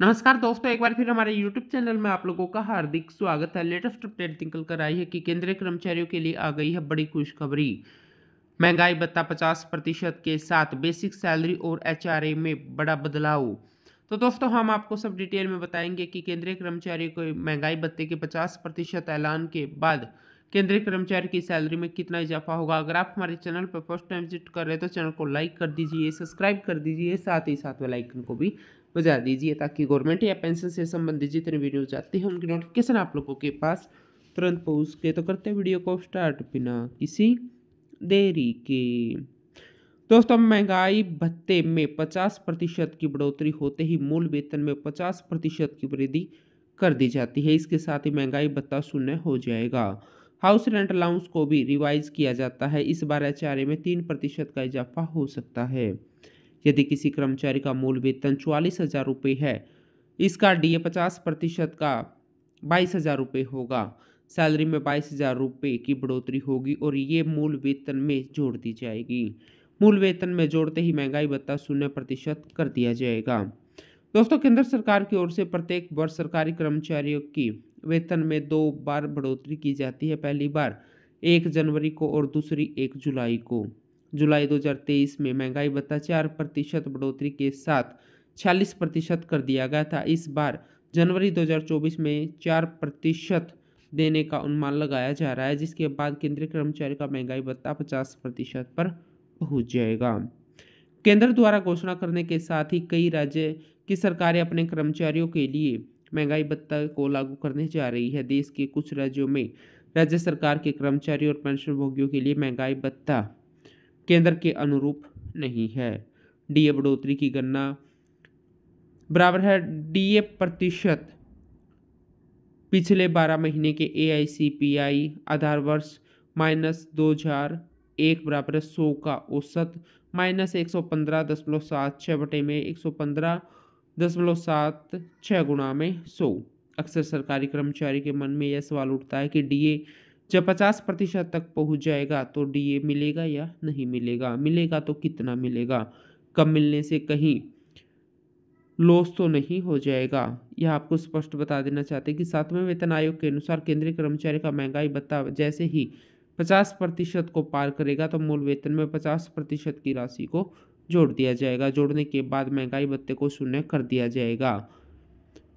नमस्कार दोस्तों एक बार फिर हमारे YouTube चैनल में आप लोगों का हार्दिक स्वागत है लेटेस्ट अपडेट निकल कर आई है कि केंद्रीय कर्मचारियों के लिए आ गई है बड़ी खुशखबरी महंगाई भत्ता 50 प्रतिशत के साथ बेसिक सैलरी और एच में बड़ा बदलाव तो दोस्तों हम आपको सब डिटेल में बताएंगे कि केंद्रीय कर्मचारियों को महंगाई भत्ते के पचास प्रतिशत ऐलान के बाद केंद्रीय कर्मचारी की सैलरी में कितना इजाफा होगा अगर आप हमारे चैनल पर फर्स्ट टाइम विजिट कर रहे हैं तो चैनल को लाइक कर दीजिए सब्सक्राइब कर दीजिए साथ ही साथ वे लाइकन को भी बजा दीजिए ताकि गवर्नमेंट या पेंशन से संबंधित जितने भी न्यूज आती है उनकी नोटिफिकेशन आप लोगों के पास तुरंत पहुँच के तो करते हैं वीडियो को स्टार्ट बिना किसी देरी के दोस्तों महंगाई भत्ते में 50 प्रतिशत की बढ़ोतरी होते ही मूल वेतन में 50 प्रतिशत की वृद्धि कर दी जाती है इसके साथ ही महंगाई भत्ता शून्य हो जाएगा हाउस रेंट अलाउंस को भी रिवाइज किया जाता है इस बार एच में तीन प्रतिशत का इजाफा हो सकता है यदि किसी कर्मचारी का मूल वेतन चौवालीस हज़ार रुपये है इसका डीए पचास प्रतिशत का बाईस हज़ार रुपये होगा सैलरी में बाईस हज़ार रुपये की बढ़ोतरी होगी और ये मूल वेतन में जोड़ दी जाएगी मूल वेतन में जोड़ते ही महंगाई भत्ता शून्य प्रतिशत कर दिया जाएगा दोस्तों केंद्र सरकार की ओर से प्रत्येक वर्ष सरकारी कर्मचारियों की वेतन में दो बार बढ़ोतरी की जाती है पहली बार एक जनवरी को और दूसरी एक जुलाई को जुलाई 2023 में महंगाई भत्ता चार प्रतिशत बढ़ोतरी के साथ छियालीस प्रतिशत कर दिया गया था इस बार जनवरी 2024 में चार प्रतिशत देने का अनुमान लगाया जा रहा है जिसके बाद केंद्रीय कर्मचारी का महंगाई भत्ता पचास प्रतिशत पर पहुंच जाएगा केंद्र द्वारा घोषणा करने के साथ ही कई राज्य की सरकारें अपने कर्मचारियों के लिए महंगाई भत्ता को लागू करने जा रही है देश के कुछ राज्यों में राज्य सरकार के कर्मचारी और पेंशनभोगियों के लिए महंगाई भत्ता केंद्र के अनुरूप नहीं है डीए बढ़ोतरी की गणना बराबर है डीए प्रतिशत पिछले बारह महीने के एआईसीपीआई आधार वर्ष माइनस दो हजार एक बराबर सौ का औसत माइनस एक सौ पंद्रह दशमलव सात छः बटे में एक सौ पंद्रह दशमलव सात छः गुणा में सौ अक्सर सरकारी कर्मचारी के मन में यह सवाल उठता है कि डीए जब पचास प्रतिशत तक पहुंच जाएगा तो डीए मिलेगा या नहीं मिलेगा मिलेगा तो कितना मिलेगा कम मिलने से कहीं लॉस तो नहीं हो जाएगा यह आपको स्पष्ट बता देना चाहते हैं कि सातवें वेतन आयोग के अनुसार केंद्रीय कर्मचारी का महंगाई भत्ता जैसे ही पचास प्रतिशत को पार करेगा तो मूल वेतन में पचास प्रतिशत की राशि को जोड़ दिया जाएगा जोड़ने के बाद महंगाई भत्ते को शून्य कर दिया जाएगा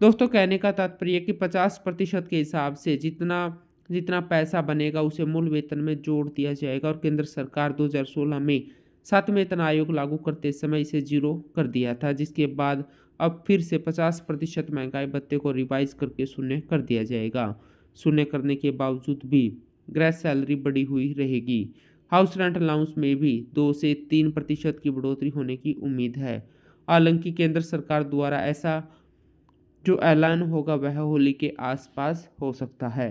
दोस्तों कहने का तात्पर्य कि पचास प्रतिशत के हिसाब से जितना जितना पैसा बनेगा उसे मूल वेतन में जोड़ दिया जाएगा और केंद्र सरकार 2016 में सात वेतन आयोग लागू करते समय इसे जीरो कर दिया था जिसके बाद अब फिर से 50 प्रतिशत महंगाई भत्ते को रिवाइज करके शून्य कर दिया जाएगा शून्य करने के बावजूद भी ग्रेस सैलरी बढ़ी हुई रहेगी हाउस रेंट अलाउंस में भी दो से तीन प्रतिशत की बढ़ोतरी होने की उम्मीद है हालांकि केंद्र सरकार द्वारा ऐसा जो ऐलान होगा वह होली के आसपास हो सकता है